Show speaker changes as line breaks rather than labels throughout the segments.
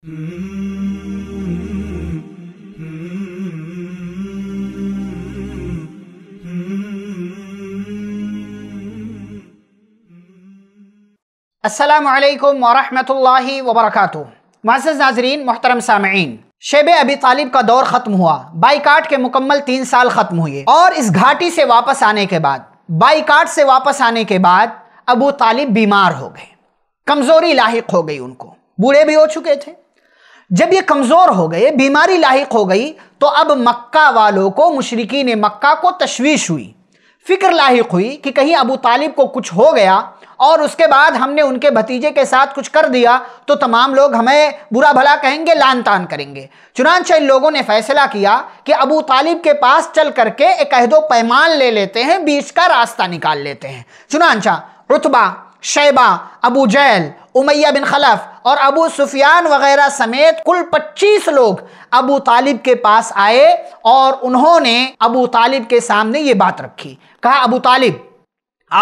असलकम वरहमल वबरक नाजरीन मोहतरम सामीन शेब अबी तालिब का दौर ख़त्म हुआ बाईकाट के मुकम्मल तीन साल ख़त्म हुए और इस घाटी से वापस आने के बाद बाईकाट से वापस आने के बाद अबू तालिब बीमार हो गए कमज़ोरी लाक हो गई उनको बूढ़े भी हो चुके थे जब ये कमज़ोर हो गए बीमारी लाक हो गई तो अब मक्का वालों को ने मक्का को तशवीश हुई फ़िक्र लाक हुई कि कहीं अबू तालिब को कुछ हो गया और उसके बाद हमने उनके भतीजे के साथ कुछ कर दिया तो तमाम लोग हमें बुरा भला कहेंगे लान तान करेंगे चुनानचा इन लोगों ने फैसला किया कि अबू तालिब के पास चल करके एक अहदो पैमान ले लेते हैं बीच का रास्ता निकाल लेते हैं चुनानचा रुतबा Shaybah Abu Jahl Umayyah bin Khalaf और अबू सुफियान वगैरह समेत कुल 25 लोग अबू तालिब के पास आए और उन्होंने अबू तालिब के सामने ये बात रखी कहा अबू तालिब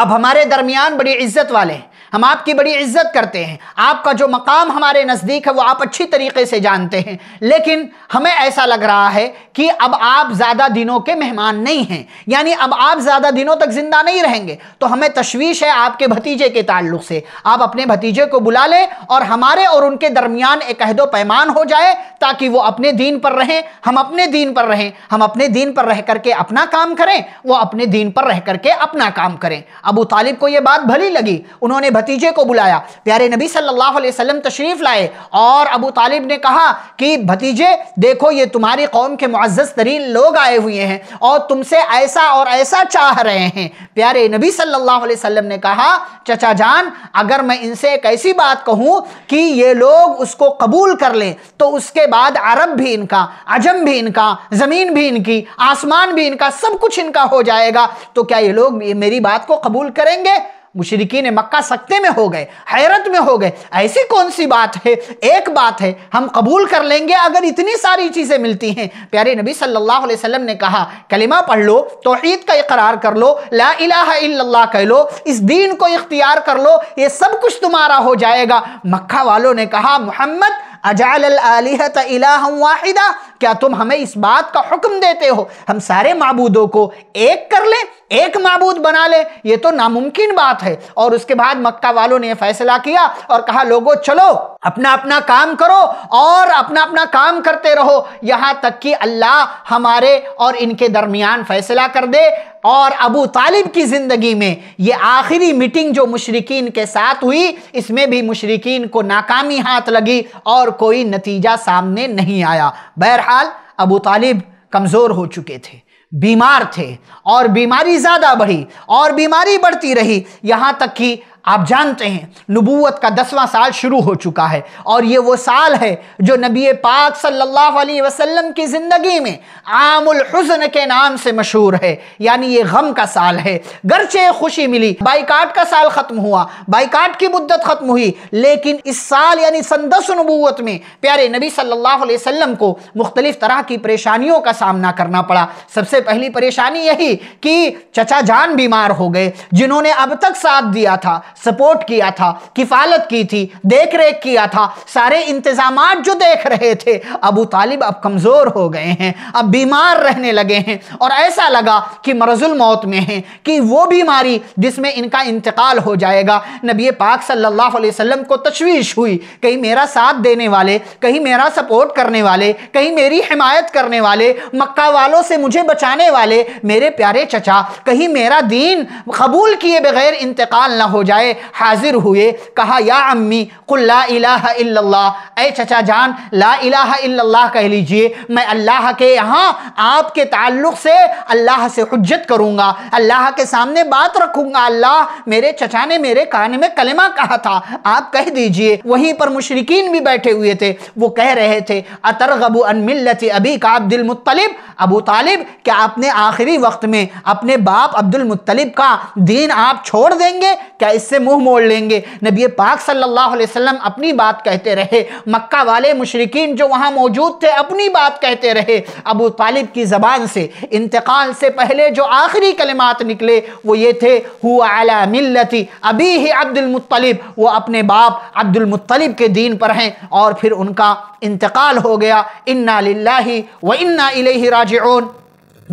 आप हमारे दरमियान बड़ी इज्जत वाले हैं हम आपकी बड़ी इज्जत करते हैं आपका जो मकाम हमारे नज़दीक है वो आप अच्छी तरीके से जानते हैं लेकिन हमें ऐसा लग रहा है कि अब आप ज़्यादा दिनों के मेहमान नहीं हैं यानी अब आप ज़्यादा दिनों तक ज़िंदा नहीं रहेंगे तो हमें तशवीश है आपके भतीजे के ताल्लुक से आप अपने भतीजे को बुला लें और हमारे और उनके दरमियान एक अहदो पैमान हो जाए ताकि वो अपने दीन पर रहें हम अपने दीन पर रहें हम अपने दीन पर रह करके अपना काम करें वो अपने दीन पर रह करके अपना काम करें अबू तालिब को ये बात भली लगी उन्होंने भतीजे को बुलाया प्यारे नबी सल्लल्लाहु अलैहि वसल्लम तशरीफ़ लाए और अबू तालिब ने कहा कि भतीजे देखो ये तुम्हारी कौम के मुआज़ तरीन लोग आए हुए हैं और तुमसे ऐसा और ऐसा चाह रहे हैं प्यारे नबी सल्लल्लाहु अलैहि वसल्लम ने कहा चचा जान अगर मैं इनसे एक ऐसी बात कहूँ कि ये लोग उसको कबूल कर लें तो उसके बाद अरब भी इनका अजम भी इनका ज़मीन भी इनकी आसमान भी इनका सब कुछ इनका हो जाएगा तो क्या ये लोग मेरी बात को कबूल करेंगे मुशरकिन मक्का सकते में हो गए हैरत में हो गए ऐसी कौन सी बात है एक बात है हम कबूल कर लेंगे अगर इतनी सारी चीज़ें मिलती हैं प्यारे नबी सल्लल्लाहु अलैहि वसल्लम ने कहा कलिमा पढ़ लो तोहहीद का इकरार कर लो ला इला कह लो इस दीन को इख्तियार कर लो ये सब कुछ तुम्हारा हो जाएगा मक्का वालों ने कहा मोहम्मद वाहिदा क्या तुम हमें इस बात का हुक्म देते हो हम सारे मबूदों को एक कर लें एक मबूद बना ले ये तो नामुमकिन बात है और उसके बाद मक्का वालों ने फैसला किया और कहा लोगों चलो अपना अपना काम करो और अपना अपना काम करते रहो यहाँ तक कि अल्लाह हमारे और इनके दरमियान फैसला कर दे और अबू तालिब की ज़िंदगी में ये आखिरी मीटिंग जो मुशरकिन के साथ हुई इसमें भी मुशरकिन को नाकामी हाथ लगी और कोई नतीजा सामने नहीं आया बहरहाल अबू तालिब कमज़ोर हो चुके थे बीमार थे और बीमारी ज़्यादा बढ़ी और बीमारी बढ़ती रही यहाँ तक कि आप जानते हैं नबूवत का दसवां साल शुरू हो चुका है और ये वो साल है जो नबी पाक सल्लल्लाहु अलैहि वसल्लम की ज़िंदगी में आमुल हुस्न के नाम से मशहूर है यानी ये गम का साल है गरचे खुशी मिली बाइकाट का साल ख़त्म हुआ बाइकाट की मुद्दत ख़त्म हुई लेकिन इस साल यानी संदस नबूत नबूवत में प्यारे नबी सल्लल्लाहु अलैहि वसल्लम को मुख्तलिफ़ तरह की परेशानियों का सामना करना पड़ा सबसे पहली परेशानी यही कि चचा जान बीमार हो गए जिन्होंने अब तक साथ दिया था सपोर्ट किया था किफालत की थी देख रेख किया था सारे इंतजाम जो देख रहे थे अबू तालिब अब कमज़ोर हो गए हैं अब बीमार रहने लगे हैं और ऐसा लगा कि मरजुल मौत में हैं कि वो बीमारी जिसमें इनका इंतकाल हो जाएगा नबी पाक सल्लल्लाहु अलैहि वसल्लम को तशवीश हुई कहीं मेरा साथ देने वाले कहीं मेरा सपोर्ट करने वाले कहीं मेरी हिमायत करने वाले मक्का वालों से मुझे बचाने वाले मेरे प्यारे चचा कहीं मेरा दीन कबूल किए बगैर इंतकाल ना हो जाए आए हाजिर हुए कहा या अम्मी कुल ला ए चचा जान ला इलाह कह लीजिए मैं अल्लाह के यहाँ आपके ताल्लुक़ से अल्लाह से हजत करूँगा अल्लाह के सामने बात रखूँगा अल्लाह मेरे चचा ने मेरे कान में कलमा कहा था आप कह दीजिए वहीं पर मुशरकिन भी बैठे हुए थे वो कह रहे थे अतर गबू अनमिलत अभी का अब्दुल अब्दुलमतलब अबू तालिब क्या आपने आखिरी वक्त में अपने बाप अब्दुल अब्दुलमतलब का दीन आप छोड़ देंगे क्या इससे से मुंह मोड़ लेंगे नबी पाक सल्लल्लाहु अलैहि वसल्लम अपनी बात कहते रहे मक्का वाले मुशरकिन जो वहाँ मौजूद थे अपनी बात कहते रहे अबू तालिब की ज़बान से इंतकाल से पहले जो आखिरी कलिमात निकले वो ये थे हुआ अला मिलती अभी ही अब्दुलमतलब वो अपने बाप अब्दुलमतलब के दीन पर हैं और फिर उनका इंतकाल हो गया इन्ना लाही व इन्ना राजन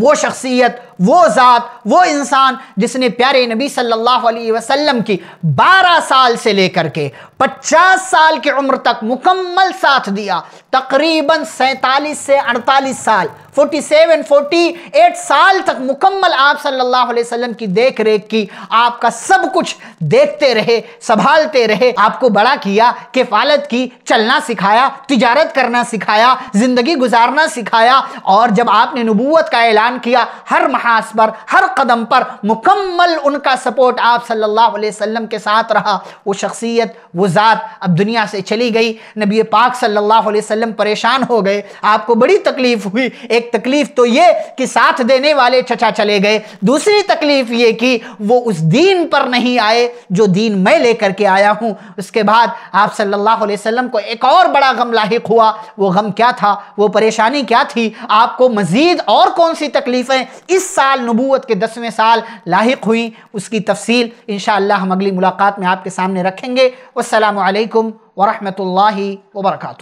वो शख्सियत वो ज़ात वो इंसान जिसने प्यारे नबी सल्लल्लाहु अलैहि वसल्लम की 12 साल से लेकर के 50 साल की उम्र तक मुकम्मल साथ दिया तकरीबन सैतालीस से 48 साल 47, 48 साल तक मुकम्मल आप सल्लल्लाहु अलैहि वसल्लम की देख रेख की आपका सब कुछ देखते रहे संभालते रहे आपको बड़ा किया किफालत की चलना सिखाया तिजारत करना सिखाया ज़िंदगी गुजारना सिखाया और जब आपने नबूत का ऐलान किया हर नहास पर हर कदम पर मुकम्मल उनका सपोर्ट आप सल्लल्लाहु अलैहि वसल्लम के साथ रहा वो शख्सियत वो ज़ात अब दुनिया से चली गई नबी पाक सल्लल्लाहु अलैहि वसल्लम परेशान हो गए आपको बड़ी तकलीफ़ हुई एक तकलीफ़ तो ये कि साथ देने वाले चचा चले गए दूसरी तकलीफ़ ये कि वो उस दीन पर नहीं आए जो दीन मैं लेकर के आया हूँ उसके बाद आप सल्लल्लाहु अलैहि वसल्लम को एक और बड़ा गम लाक हुआ वो गम क्या था वो परेशानी क्या थी आपको मज़ीद और कौन सी तकलीफ़ें इस साल नबूत के दसवें साल लाक हुई उसकी तफसील इन हम अगली मुलाकात में आपके सामने रखेंगे वालकम वरहमल वर्का